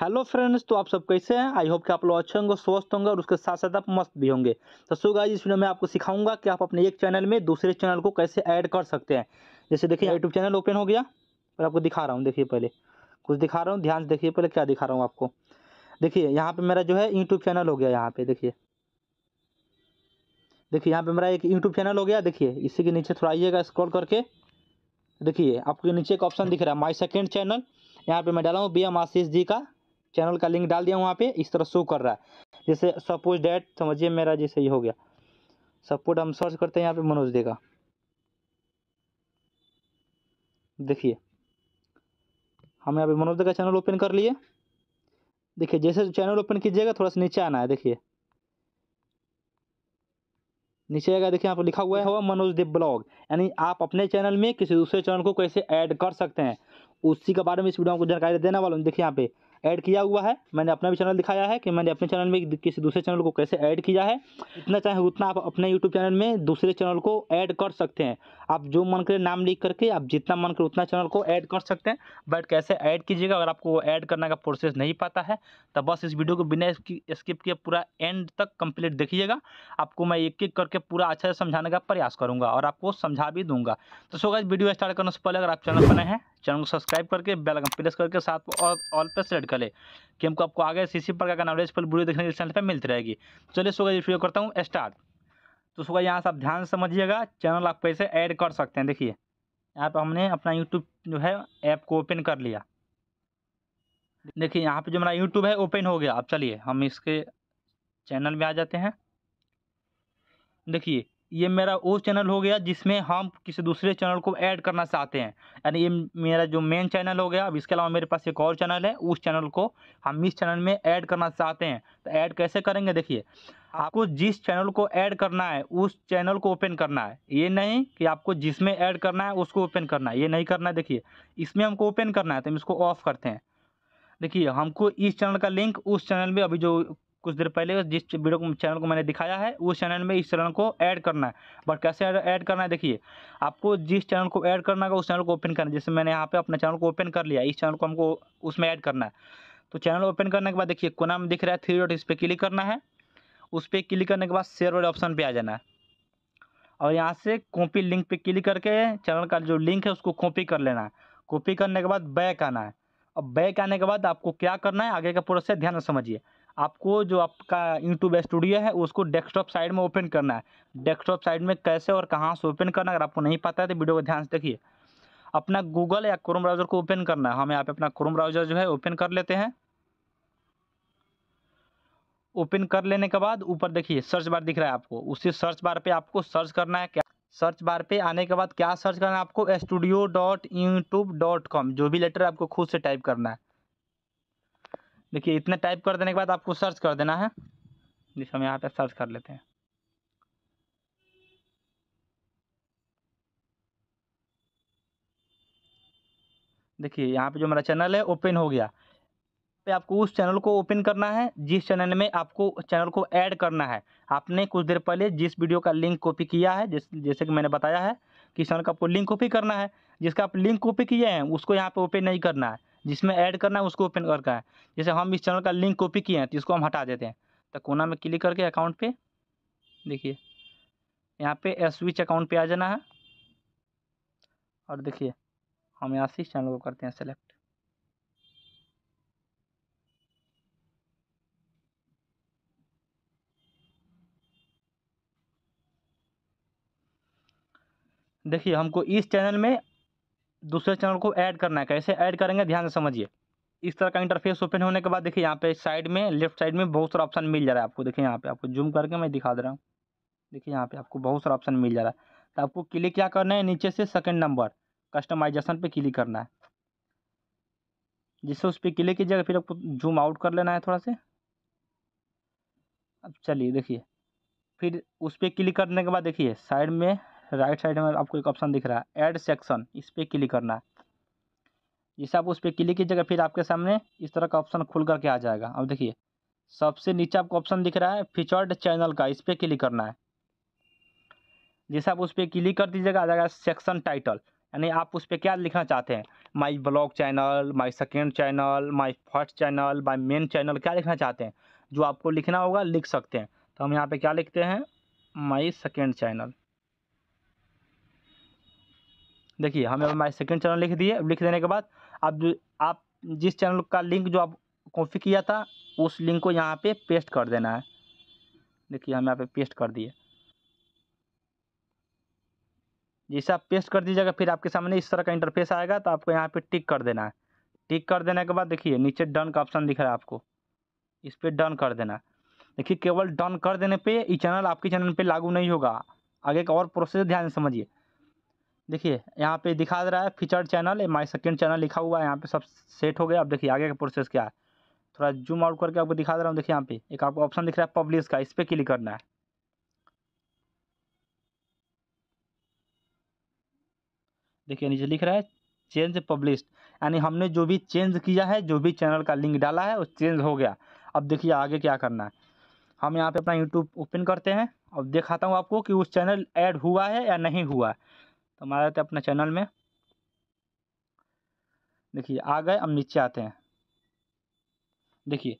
hello friends तो आप सब कैसे हैं आई होप कि आप लोग अच्छे होंगे स्वस्थ होंगे और उसके साथ साथ आप मस्त भी होंगे तो सो गाइस इस वीडियो में आपको सिखाऊंगा कि आप अपने एक चैनल में दूसरे चैनल को कैसे ऐड कर सकते हैं जैसे देखिए यूट्यूब चैनल ओपन हो गया और आपको दिखा रहा हूँ देखिए पहले कुछ दिखा रहा हूँ ध्यान से देखिए पहले क्या दिखा रहा हूँ आपको देखिए यहाँ पर मेरा जो है यूट्यूब चैनल हो गया यहाँ पर देखिए देखिए यहाँ पर मेरा एक यूट्यूब चैनल हो गया देखिए इसी के नीचे थोड़ा आइएगा स्क्रॉल करके देखिए आपके नीचे एक ऑप्शन दिख रहा है माई सेकेंड चैनल यहाँ पर मैं डाला हूँ बी एम आशीष जी का चैनल का लिंक डाल दिया वहाँ पे इस तरह शो कर रहा है जैसे सपोज डैट समझिए मेरा जैसे ये हो गया सपोर्ट हम सर्च करते हैं यहाँ पे मनोज दे का देखिए हम यहाँ पे मनोज दे का चैनल ओपन कर लिए देखिए जैसे चैनल ओपन कीजिएगा थोड़ा सा नीचे आना है देखिए नीचे आएगा देखिए यहाँ पर लिखा हुआ है हुआ मनोज देव ब्लॉग यानी आप अपने चैनल में किसी दूसरे चैनल को कैसे ऐड कर सकते हैं उसी के बारे में इस वीडियो को जानकारी देने वाला हूँ देखिए यहाँ पे ऐड किया हुआ है मैंने अपना भी चैनल दिखाया है कि मैंने अपने चैनल में किसी दूसरे चैनल को कैसे ऐड किया है जितना चाहे उतना आप अपने यूट्यूब चैनल में दूसरे चैनल को ऐड कर सकते हैं आप जो मन करे नाम लिख करके आप जितना मन करे उतना चैनल को ऐड कर सकते हैं बट कैसे ऐड कीजिएगा अगर आपको ऐड करने का प्रोसेस नहीं पता है तो बस इस वीडियो को बिना स्किप किए पूरा एंड तक कंप्लीट देखिएगा आपको मैं एक एक करके पूरा अच्छा से समझाने का प्रयास करूँगा और आपको समझा भी दूंगा तो सो वीडियो स्टार्ट करने से पहले अगर आप चैनल बने हैं चैनल को सब्सक्राइब करके बेल आइकन प्रेस करके साथ ऑल पर सेलेक्ट करें कि हमको आपको आगे इसी प्रकार का नॉलेज फुल वीडियो देखने के लिए चैनल पर मिलती रहेगी चलिए सोगा वीडियो करता हूँ स्टार्ट तो सुबह यहाँ से आप ध्यान समझिएगा चैनल आप कैसे ऐड कर सकते हैं देखिए यहाँ पर हमने अपना यूट्यूब जो है ऐप को ओपन कर लिया देखिए यहाँ पे जो मेरा यूट्यूब है ओपन हो गया अब चलिए हम इसके चैनल में आ जाते हैं देखिए ये मेरा वो चैनल हो गया जिसमें हम किसी दूसरे चैनल को ऐड करना चाहते हैं यानी ये मेरा जो मेन चैनल हो गया अब इसके अलावा मेरे पास एक और चैनल है उस चैनल को हम इस चैनल में ऐड करना चाहते हैं तो ऐड कैसे करेंगे देखिए आपको जिस चैनल को ऐड करना है उस चैनल को ओपन करना है ये नहीं कि आपको जिसमें ऐड करना है उसको ओपन करना है ये नहीं करना है देखिए इसमें हमको ओपन करना है तो हम इसको ऑफ़ करते हैं देखिए हमको इस चैनल का लिंक उस चैनल में अभी जो कुछ देर पहले जिस वीडियो को चैनल को मैंने दिखाया है उस चैनल में इस चैनल को ऐड करना है बट कैसे ऐड करना है देखिए आपको जिस चैनल को ऐड करना होगा उस चैनल को ओपन करना है जैसे मैंने यहाँ पे अपना चैनल को ओपन कर लिया इस चैनल को हमको उसमें ऐड करना है तो चैनल ओपन करने के बाद देखिए कोना में दिख रहा है थ्री डॉट इस पर क्लिक करना है उस पर क्लिक करने के बाद शेयर वाले ऑप्शन पर आ जाना है और यहाँ से कॉपी लिंक पर क्लिक करके चैनल का जो लिंक है उसको कॉपी कर लेना है कॉपी करने के बाद बैक आना है और बैक आने के बाद आपको क्या करना है आगे का प्रोसेस ध्यान से समझिए आपको जो आपका यूट्यूब स्टूडियो है उसको डेस्कटॉप साइड में ओपन करना है डेस्कटॉप साइड में कैसे और कहाँ से ओपन करना अगर आपको नहीं पता है तो वीडियो को ध्यान से देखिए अपना गूगल या क्रोम ब्राउज़र को ओपन करना है हम यहाँ पे अपना क्रोम ब्राउज़र जो है ओपन कर लेते हैं ओपन कर लेने के बाद ऊपर देखिए सर्च बार दिख रहा है आपको उसी सर्च बार पे आपको सर्च करना है क्या सर्च बार पे आने के बाद क्या सर्च करना है आपको studio dot YouTube dot com जो भी लेटर आपको खुद से टाइप करना है देखिए इतने टाइप कर देने के बाद आपको सर्च कर देना है जिस हम यहाँ पे सर्च कर लेते हैं देखिए यहाँ पे जो मेरा चैनल है ओपन हो गया पे आपको उस चैनल को ओपन करना है जिस चैनल में आपको चैनल को ऐड करना है आपने कुछ देर पहले जिस वीडियो का लिंक कॉपी किया है जिस जैसे कि मैंने बताया है कि चैनल का आपको लिंक कॉपी करना है जिसका आप लिंक कॉपी किए हैं उसको यहाँ पे ओपन नहीं करना है जिसमें ऐड करना है उसको ओपन करना है जैसे हम इस चैनल का लिंक कॉपी किए हैं तो इसको हम हटा देते हैं तो कोना में क्लिक करके अकाउंट पे देखिए यहाँ पे स्विच अकाउंट पे आ जाना है और देखिए हम यहाँ से इस चैनल को करते हैं सेलेक्ट देखिए हमको इस चैनल में दूसरे चैनल को ऐड करना है कैसे ऐड करेंगे ध्यान से समझिए इस तरह का इंटरफेस ओपन होने के बाद देखिए यहाँ पे साइड में लेफ्ट साइड में बहुत सारा ऑप्शन मिल जा रहा है आपको देखिए यहाँ पे आपको जूम करके मैं दिखा दे रहा हूँ देखिए यहाँ पे आपको बहुत सारा ऑप्शन मिल जा रहा है तो आपको क्लिक क्या करना है नीचे से सेकेंड नंबर कस्टमाइजेशन पर क्लिक करना है जिससे उस पर क्लिक कीजिएगा फिर आपको जूम आउट कर लेना है थोड़ा से अब चलिए देखिए फिर उस पर क्लिक करने के बाद देखिए साइड में राइट साइड में आपको एक ऑप्शन दिख रहा है ऐड सेक्शन इस पर क्लिक करना है जैसे आप उस पर क्लिक कीजिएगा फिर आपके सामने इस तरह का ऑप्शन खुल करके आ जाएगा अब देखिए सबसे नीचे आपको ऑप्शन दिख रहा है फीचर्ड चैनल का इस पर क्लिक करना है जैसे आप उस पर क्लिक कर दीजिएगा आ जाएगा सेक्शन टाइटल यानी आप उस पर क्या लिखना चाहते हैं my blog channel my second channel my first channel my main channel क्या लिखना चाहते हैं जो आपको लिखना होगा लिख सकते हैं तो हम यहाँ पे क्या लिखते हैं माई सेकेंड चैनल देखिए हमें हमारे सेकंड चैनल लिख दिए लिख देने के बाद आप जो आप जिस चैनल का लिंक जो आप कॉपी किया था उस लिंक को यहाँ पे पेस्ट कर देना है देखिए हम यहाँ पे पेस्ट कर दिए जैसे आप पेस्ट कर दीजिएगा फिर आपके सामने इस तरह का इंटरफेस आएगा तो आपको यहाँ पे टिक कर देना है टिक कर देने के बाद देखिए नीचे डन का ऑप्शन दिख रहा है आपको इस पर डन कर देना देखिए केवल डन कर देने पे ये चैनल आपके चैनल पे लागू नहीं होगा आगे का और प्रोसेस ध्यान से समझिए देखिए यहाँ पे दिखा दे रहा है feature channel my second channel लिखा हुआ है यहाँ पे सब सेट हो गया अब देखिए आगे का प्रोसेस क्या है थोड़ा जूम आउट करके आपको दिखा दे रहा हूँ देखिए यहाँ पे एक आपको ऑप्शन दिख रहा है पब्लिश का इस पर क्लिक करना है देखिए नीचे लिख रहा है चेंज पब्लिश यानी हमने जो भी चेंज किया है जो भी चैनल का लिंक डाला है वो चेंज हो गया अब देखिए आगे क्या करना है हम यहाँ पे अपना यूट्यूब ओपन करते हैं अब दिखाता हूँ आपको कि उस चैनल ऐड हुआ है या नहीं हुआ है तो हमारे आते है अपना चैनल में देखिए आ गए अब नीचे आते हैं देखिए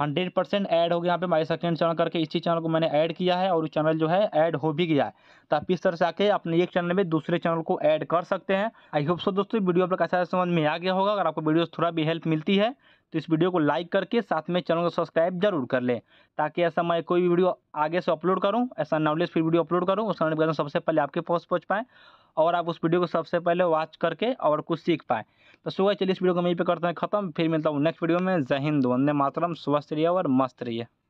हंड्रेड परसेंट ऐड हो गया यहाँ पे माई सेकेंड चैनल करके इसी चैनल को मैंने ऐड किया है और चैनल जो है ऐड हो भी गया है तो आप इस तरह से आके अपने एक चैनल में दूसरे चैनल को ऐड कर सकते हैं आई होप सो दोस्तों वीडियो आप लोग कैसा समझ में आ गया होगा अगर आपको वीडियो थोड़ा भी हेल्प मिलती है तो इस वीडियो को लाइक करके साथ में चैनल को सब्सक्राइब जरूर कर लें ताकि ऐसा मैं कोई भी वीडियो आगे से अपलोड करूँ ऐसा नॉलेज फिर वीडियो अपलोड करूँ उसका नोटिफिकेशन सबसे पहले आपके पास पहुँच पाएँ और आप उस वीडियो को सबसे पहले वॉच करके और कुछ सीख पाएँ तो सुबह चलिए इस वीडियो को यहीं पे करते हैं खत्म फिर मिलता हूँ नेक्स्ट वीडियो में जहिंद वंदे मातरम स्वस्थ रहिए और मस्त रहिए